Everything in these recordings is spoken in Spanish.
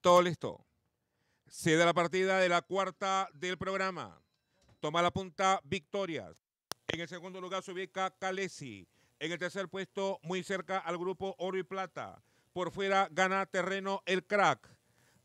Todo listo. Se da la partida de la cuarta del programa. Toma la punta Victoria. En el segundo lugar se ubica Calesi. En el tercer puesto, muy cerca al grupo Oro y Plata. Por fuera gana terreno el crack.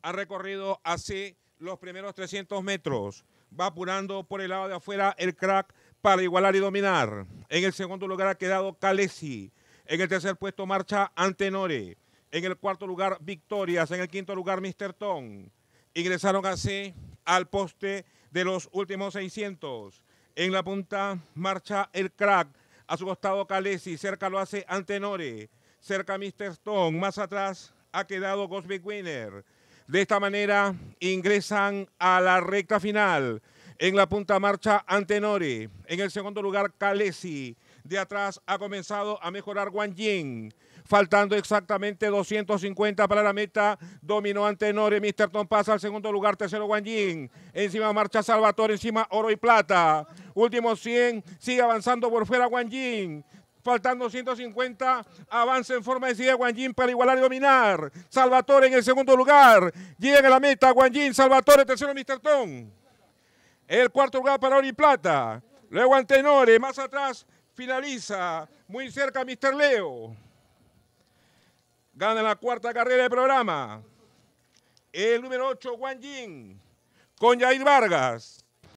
Ha recorrido así los primeros 300 metros. Va apurando por el lado de afuera el crack para igualar y dominar. En el segundo lugar ha quedado Calesi. En el tercer puesto marcha Antenore. En el cuarto lugar, Victorias. En el quinto lugar, Mr. Tong. Ingresaron así al poste de los últimos 600. En la punta marcha el crack. A su costado Calesi. Cerca lo hace Antenore. Cerca Mr. Tong. Más atrás ha quedado Cosmic Winner. De esta manera ingresan a la recta final. En la punta marcha Antenore. En el segundo lugar Calesi de atrás ha comenzado a mejorar Wang Yin. Faltando exactamente 250 para la meta, dominó ante Nore, Misterton pasa al segundo lugar, tercero Wang Yin. Encima marcha Salvatore, encima oro y plata. Últimos 100, sigue avanzando por fuera Wang Yin faltando 150, avanza en forma de decidida Yin para igualar y dominar. Salvatore en el segundo lugar, llega a la meta Yin. Salvatore, tercero Mr. Tom. El cuarto lugar para Oro y Plata. Luego Antenore, más atrás finaliza muy cerca Mr. Leo. Gana la cuarta carrera del programa. El número 8, Juan Jin, con Jair Vargas.